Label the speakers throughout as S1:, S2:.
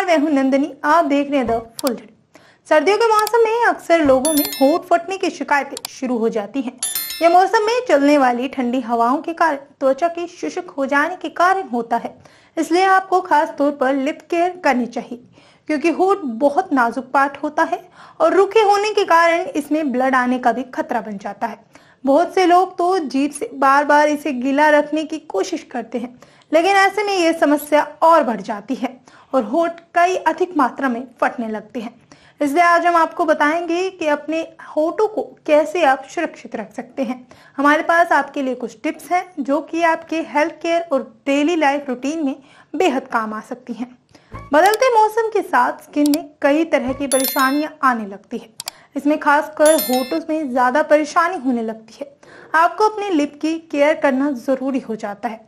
S1: नमस्कार मैं हूं नंदनी आप देख रहे हैं द फुल झड़ी सर्दियों के मौसम में अक्सर लोगों में होट फटने की शिकायतें शुरू हो जाती हैं यह मौसम में चलने वाली ठंडी हवाओं के कारण त्वचा के शुष्क हो जाने के कारण होता है इसलिए आपको खास तौर पर लिप केयर करनी चाहिए क्योंकि होट बहुत नाजुक पार्ट होता है और रुखे होने के कारण इसमें ब्लड आने का भी खतरा बन जाता है बहुत से लोग तो जीप से बार बार इसे गीला रखने की कोशिश करते हैं लेकिन ऐसे में यह समस्या और बढ़ जाती है और होठ कई अधिक मात्रा में फटने लगते हैं इसलिए आज हम आपको बताएंगे कि अपने होठों को कैसे आप सुरक्षित रख सकते हैं हमारे पास आपके लिए कुछ टिप्स हैं जो कि आपके हेल्थ केयर और डेली लाइफ रूटीन में बेहद काम आ सकती हैं बदलते मौसम के साथ स्किन में कई तरह की परेशानियां आने लगती है इसमें खासकर होठों में ज़्यादा परेशानी होने लगती है आपको अपने लिप की केयर करना ज़रूरी हो जाता है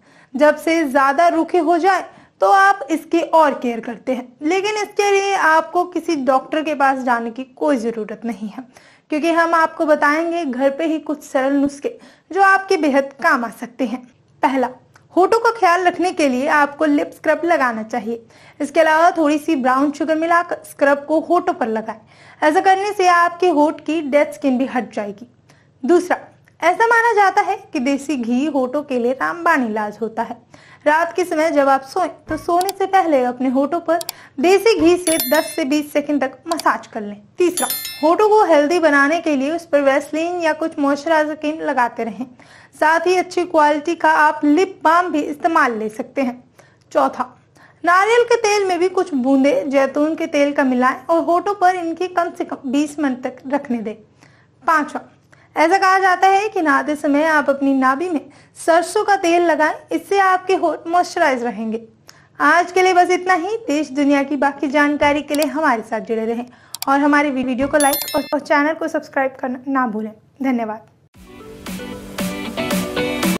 S1: जब से ज़्यादा रुखे हो जाए तो आप इसकी और केयर करते हैं लेकिन इसके लिए आपको किसी डॉक्टर के पास जाने की कोई ज़रूरत नहीं है क्योंकि हम आपको बताएंगे घर पे ही कुछ सरल नुस्खे जो आपके बेहद काम आ सकते हैं पहला होठों का ख्याल रखने के लिए आपको लिप स्क्रब लगाना चाहिए इसके अलावा थोड़ी सी ब्राउन शुगर मिलाकर स्क्रब को होठों पर लगाएं ऐसा करने से आपके होठ की डेड स्किन भी हट जाएगी दूसरा ऐसा माना जाता है कि देसी घी होठों के लिए रामबाण इलाज होता है रात के समय जब आप सोएं तो सोने से पहले अपने होठों पर देसी घी से 10 से 20 सेकंड तक मसाज कर लें तीसरा होठों को हेल्दी बनाने के लिए उस पर वैसलीन या कुछ मॉइस्चराइजर क्रीम लगाते रहें साथ ही अच्छी क्वालिटी का आप लिप बाम भी इस्तेमाल ले सकते हैं चौथा नारियल के तेल में भी कुछ बूंदे जैतून के तेल का मिलाएं और होठों पर इनकी कम से कम 20 मिनट तक रखने दें पांचवा ऐसा कहा जाता है कि नहाते समय आप अपनी नाभि में सरसों का तेल लगाएं इससे आपके होठ मॉइस्चराइज रहेंगे आज के लिए बस इतना ही देश दुनिया की बाकी जानकारी के लिए हमारे साथ जुड़े रहें और हमारे वीडियो को लाइक और चैनल को सब्सक्राइब करना ना भूलें धन्यवाद